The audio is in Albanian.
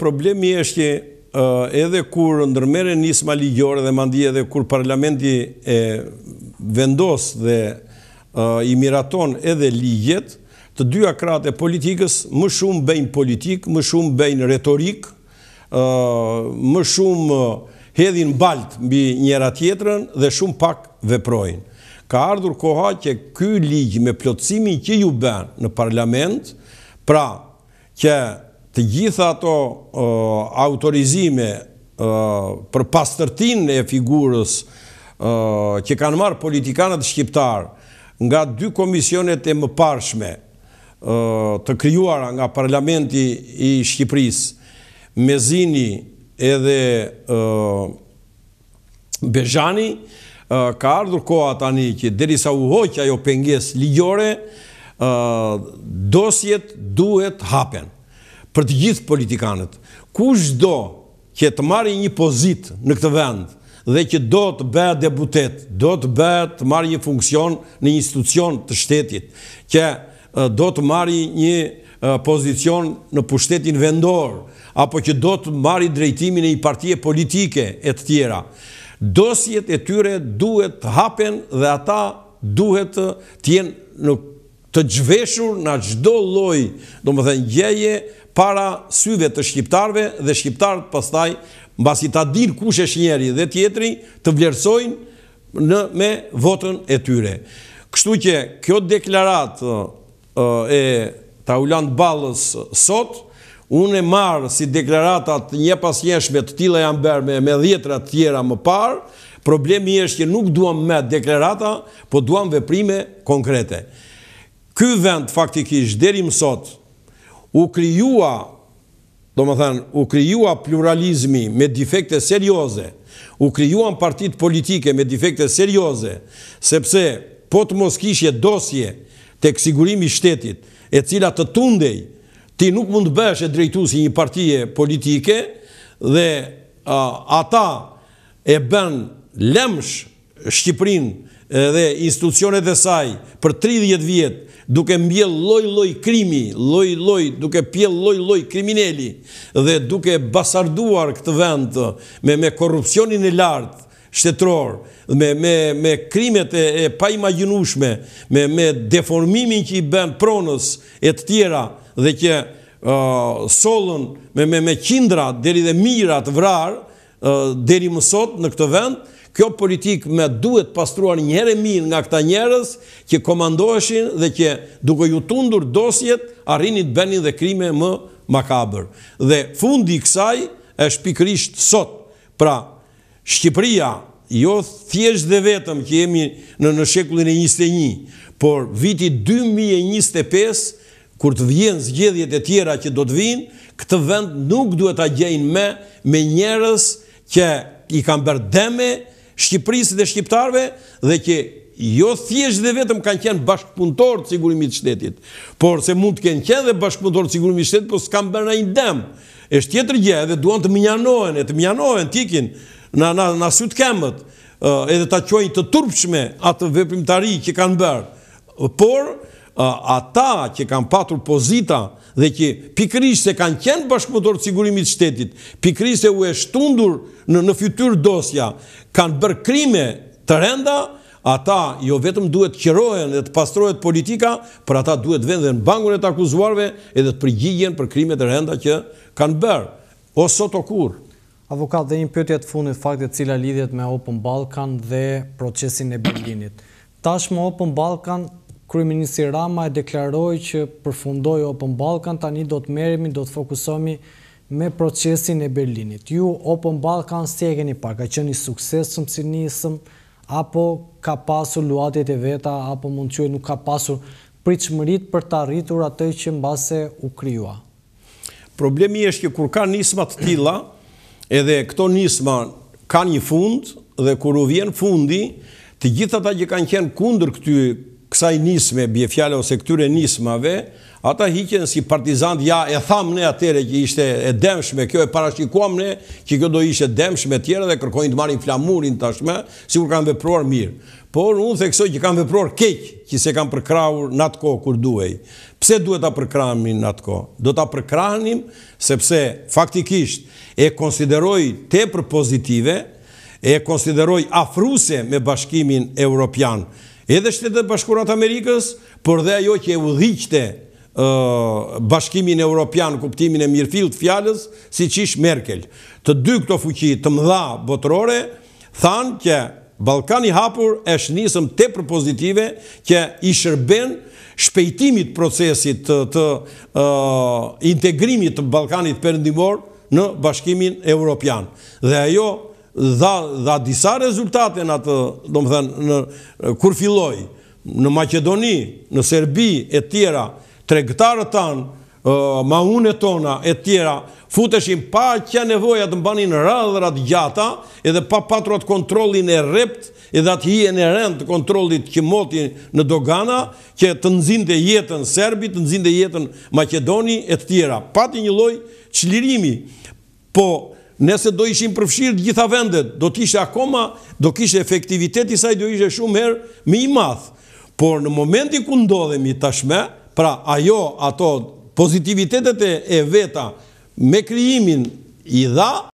Problemi është edhe kur ndërmere njësë ligjore dhe mandi edhe kur parlamenti e vendos dhe i miraton edhe ligjet, të dy akrate politikës më shumë bejnë politikë, më shumë bejnë retorikë, më shumë hedhin baltë mbi njëra tjetërën dhe shumë pak veprojnë. Ka ardhur koha që këj ligjë me plotësimin që ju bënë në parlament, pra që të gjitha ato autorizime për pastërtin e figurës që kanë marë politikanët shqiptarë nga dy komisionet e më parshme të kryuara nga parlamenti i Shqipëris me zini edhe Bejani ka ardhur koha tani që derisa u hoqja jo penges ligjore dosjet duhet hapen për të gjithë politikanët, kush do kje të marri një pozit në këtë vend dhe që do të bëhe deputet, do të bëhe të marri një funksion në institucion të shtetit, që do të marri një pozicion në pushtetin vendor, apo që do të marri drejtimin e i partije politike e të tjera. Dosjet e tyre duhet të hapen dhe ata duhet të jenë në të gjveshur në gjdo loj, do më thënë, gjeje para syve të shqiptarve dhe shqiptarët pastaj mbasi ta dinë kush është njeri dhe tjetri të vlerësojnë në me votën e tyre. Kështu që kjo deklarat e Taulant Balës sot, unë e marë si deklaratat një pas njëshme të tila janë bërë me dhjetrat tjera më parë, problemi është që nuk duham me deklarata, po duham veprime konkrete. Ky vend faktikisht deri më sot u kryua, do më thënë, u kryua pluralizmi me defekte serioze, u kryua në partit politike me defekte serioze, sepse po të mos kishje dosje të eksigurimi shtetit, e cila të tundej, ti nuk mund bësh e drejtu si një partije politike, dhe ata e bën lemsh Shqiprinë, edhe institucionet dhe saj për 30 vjetë duke mbjell loj loj krimi, loj loj duke pjell loj loj krimineli dhe duke basarduar këtë vend me, me korupcionin e lartë shtetror me, me, me krimet e, pa imaginushme me, me deformimin që i ben pronës e të tjera dhe që uh, solën me, me, me qindrat deri dhe mirat vrar uh, deri mësot në këtë vend kjo politik me duhet pastruar njëre mirë nga këta njërës që komandoheshin dhe që duke ju tundur dosjet arrinit benin dhe krime më makabër. Dhe fundi kësaj e shpikrisht sot, pra Shqipëria jo thjesht dhe vetëm që jemi në në shekullin e 21, por viti 2025, kur të vjenë zgjedhjet e tjera që do të vinë, këtë vend nuk duhet a gjenë me, me njërës që i kam bërë deme, Shqipërisë dhe Shqiptarëve dhe që jo thjesht dhe vetëm kanë qenë bashkëpuntorë të sigurimit shtetit, por se mund të kenë qenë dhe bashkëpuntorë të sigurimit shtetit, por s'kam bërë në i demë. Eshtë tjetër gje edhe duan të minjanohen, e të minjanohen, tikin, në asyut kemët, edhe ta qojnë të turpshme atë veprimtari që kanë bërë. Por, ata që kanë patur pozita dhe që pikrish se kanë qenë bashkëpëtorë sigurimit shtetit, pikrish se u e shtundur në fytyr dosja, kanë bërë krime të renda, ata jo vetëm duhet qërohen dhe të pastrohet politika, për ata duhet vendhe në bangur e të akuzuarve edhe të përgjigjen për krime të renda që kanë bërë, o sot o kur. Avokat, dhe një pëtje të funit faktet cila lidhjet me Open Balkan dhe procesin e Berlinit. Tash me Open Balkan Kryeministri Rama e deklaroi që përfundoi Open Balkan, tani do të merremi, do të fokusohemi me procesin e Berlinit. Ju Open Balkan si e keni parë? Ka qenë i suksesshëm si nisëm apo ka pasur luatjet e veta apo mund të thuaj nuk ka pasur pritshmërit për të arritur atë që mbase u krijua? Problemi është që kur ka nisma të tilla, edhe këto nisma kanë një fund dhe kur u vjen fundi, të gjithë ata që kanë qenë kundër këtyre kësaj nisme, bje fjale ose këtyre nismave, ata hikjen si partizant, ja e thamë ne atere që ishte e demshme, kjo e parashikuam ne që kjo do ishte demshme tjera dhe kërkojnë të marim flamurin tashme, si kur kanë vepruar mirë. Por, unë theksoj që kanë vepruar keq, që se kanë përkraur në atë ko kur duhej. Pse duhet të përkranim në atë ko? Do të përkranim, sepse faktikisht e konsideroj te për pozitive, e konsideroj afruse me bashkimin europianë, edhe shtetet bashkurat Amerikës, por dhe ajo që e u bashkimin e Europian kuptimin e mirëfilt fjalës si qish Merkel. Të dy këto fuqi të mdha botërore thanë që Balkani hapur e shnisëm te propozitive që i shërben shpejtimit procesit të integrimit të Balkanit përndimor në bashkimin Europian. Dhe ajo dha disa rezultate në atë, do më thënë, kur filloj, në Macedoni, në Serbi, e tjera, tregtarët tanë, ma tona, e tjera, futeshin pa që nevoja të banin radhërat gjata, edhe pa patruat kontrolin e rept, edhe atë hi e në rend të kontrolit që motin në Dogana, që të nëzinte jetën Serbi, të nëzinte jetën Macedoni, e tjera. Pati një loj qëllirimi, po nëse do ishim përfshirë gjitha vendet, do të ishte akoma, do kishte efektiviteti i saj do ishte shumë herë më i madh. Por në momentin ku ndodhemi tashmë, pra ajo ato pozitivitetet e veta me krijimin i dha